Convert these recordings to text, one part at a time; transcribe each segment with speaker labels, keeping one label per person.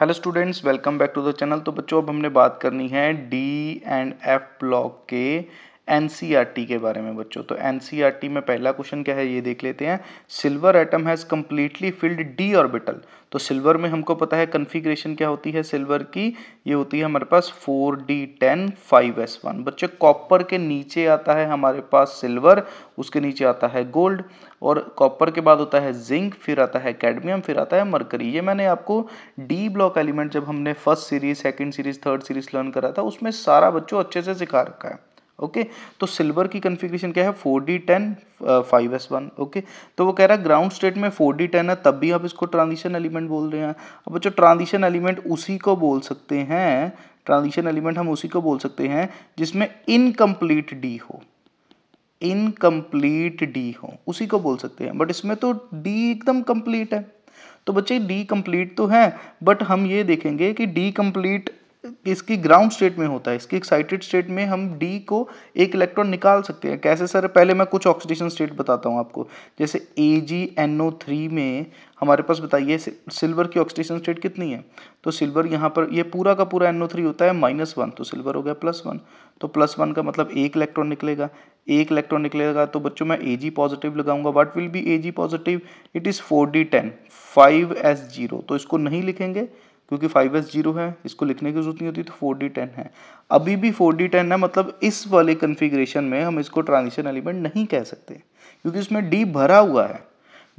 Speaker 1: hello students welcome back to the channel तो बच्चों अब हमने बात करनी है डी एंड एफ ब्लॉक के एन के बारे में बच्चों तो एन में पहला क्वेश्चन क्या है ये देख लेते हैं silver atom has completely filled D orbital तो सिल्वर में हमको पता है कन्फिग्रेशन क्या होती है सिल्वर की ये होती है हमारे पास four d ten five s one बच्चे कॉपर के नीचे आता है हमारे पास सिल्वर उसके नीचे आता है गोल्ड और कॉपर के बाद होता है जिंक फिर आता है कैडमियम फिर आता है मरकरी ये मैंने आपको डी ब्लॉक एलिमेंट जब हमने first series second series third series learn करा था उसमें सारा बच्चों अच्छे से सिखा रखा है ओके तो सिल्वर की कन्फिग्रेशन क्या है four d ten five s one okay तो वो कह रहा है ग्राउंड स्टेट में फोर डी टेन है तब भी आप इसको ट्रांजिशन एलिमेंट बोल रहे हैं अब बच्चों ट्रांजिशन एलिमेंट उसी को बोल सकते हैं ट्रांजिशन एलिमेंट हम उसी को बोल सकते हैं जिसमें इनकम्प्लीट डी हो इनकम्प्लीट डी हो उसी को बोल सकते हैं बट इसमें तो डी एकदम कंप्लीट है तो बच्चे डी कंप्लीट तो है बट हम ये देखेंगे कि डी कंप्लीट इसकी ग्राउंड स्टेट में होता है इसकी एक्साइटेड स्टेट में हम डी को एक इलेक्ट्रॉन निकाल सकते हैं कैसे सर पहले मैं कुछ ऑक्सीडेशन स्टेट बताता हूँ आपको जैसे ए जी एन ओ थ्री में हमारे पास बताइए सिल्वर की ऑक्सीडेशन स्टेट कितनी है तो सिल्वर यहाँ पर ये पूरा का पूरा एन ओ थ्री होता है माइनस वन तो सिल्वर हो गया प्लस वन तो प्लस वन का मतलब एक इलेक्ट्रॉन निकलेगा एक इलेक्ट्रॉन निकलेगा तो बच्चों मैं ए जी पॉजिटिव लगाऊंगा what will be A G positive it is four d ten five s zero तो इसको नहीं लिखेंगे क्योंकि फाइव एस जीरो है इसको लिखने की जरूरत नहीं होती तो फोर डी टेन है अभी भी फोर डी टेन है मतलब इस वाले कन्फिग्रेशन में हम इसको ट्रांजिशन एलिमेंट नहीं कह सकते क्योंकि इसमें डी भरा हुआ है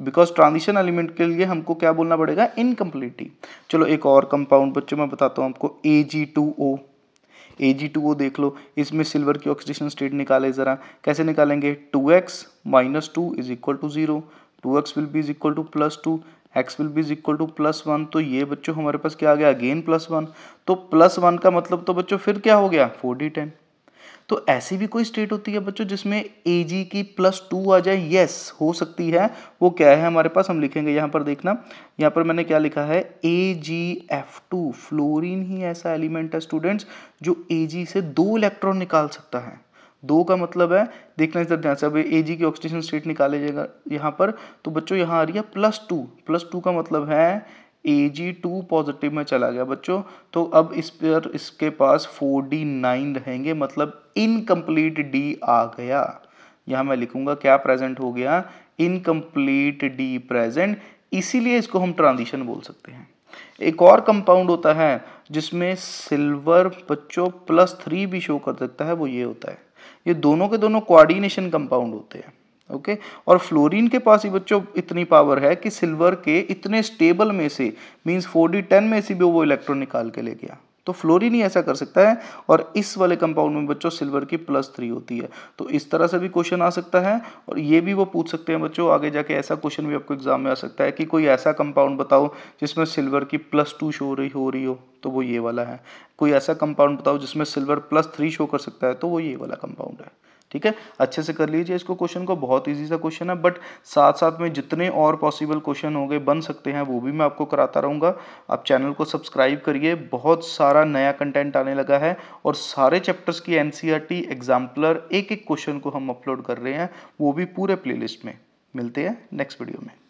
Speaker 1: बिकॉज ट्रांजिशन एलिमेंट के लिए हमको क्या बोलना पड़ेगा इनकम्प्लीट चलो एक और कंपाउंड बच्चों मैं बताता हूँ आपको ए जी टू ओ ए जी टू ओ देख लो इसमें सिल्वर की ऑक्सीडेशन स्टेट निकाले ज़रा कैसे निकालेंगे two x minus two is equal to zero two x will be is equal to plus two x will be is equal to plus one तो ये बच्चों हमारे पास क्या आ गया अगेन प्लस वन तो प्लस वन का मतलब तो बच्चों फिर क्या हो गया फोर डी टेन तो ऐसी भी कोई स्टेट होती है बच्चों जिसमें ए जी की प्लस टू आ जाए यस हो सकती है वो क्या है हमारे पास हम लिखेंगे यहाँ पर देखना यहाँ पर मैंने क्या लिखा है A G F two fluorine ही ऐसा एलिमेंट है स्टूडेंट्स जो ए जी से दो इलेक्ट्रॉन निकाल सकता है दो का मतलब है देखना इधर ध्यान से अब ए जी की ऑक्सीडेशन स्टेट निकाले जाएगा यहाँ पर तो बच्चों यहाँ आ रही है प्लस टू प्लस टू का मतलब है ए जी टू पॉजिटिव में चला गया बच्चों तो अब इस पर इसके पास फोर डी नाइन रहेंगे मतलब इनकम्प्लीट डी आ गया यहाँ मैं लिखूंगा क्या प्रेजेंट हो गया इनकम्प्लीट डी प्रेजेंट इसीलिए इसको हम ट्रांजिशन बोल सकते हैं एक और कंपाउंड होता है जिसमें सिल्वर बच्चों प्लस थ्री भी शो कर सकता है वो ये होता है ये दोनों के दोनों कोऑर्डिनेशन कंपाउंड होते हैं ओके और फ्लोरीन के पास ही बच्चों इतनी पावर है कि सिल्वर के इतने स्टेबल में से मींस 4d10 में से भी वो इलेक्ट्रॉन निकाल के ले गया तो फ्लोरीन ही ऐसा कर सकता है और इस वाले कंपाउंड में बच्चों सिल्वर की प्लस थ्री होती है तो इस तरह से भी क्वेश्चन आ सकता है और ये भी वो पूछ सकते हैं बच्चों आगे जाके ऐसा क्वेश्चन भी आपको एग्जाम में आ सकता है कि कोई ऐसा कंपाउंड बताओ जिसमें सिल्वर की प्लस टू शो रही हो रही हो तो वो ये वाला है कोई ऐसा कंपाउंड बताओ जिसमें सिल्वर प्लस थ्री शो कर सकता है तो वो ये वाला कंपाउंड है ठीक है अच्छे से कर लीजिए इसको क्वेश्चन को बहुत ईजी सा क्वेश्चन है बट साथ साथ में जितने और पॉसिबल क्वेश्चन हो गए बन सकते हैं वो भी मैं आपको कराता रहूँगा आप चैनल को सब्सक्राइब करिए बहुत सारा नया कंटेंट आने लगा है और सारे चैप्टर्स की एन एग्जाम्पलर एक एक क्वेश्चन को हम अपलोड कर रहे हैं वो भी पूरे प्ले में मिलते हैं नेक्स्ट वीडियो में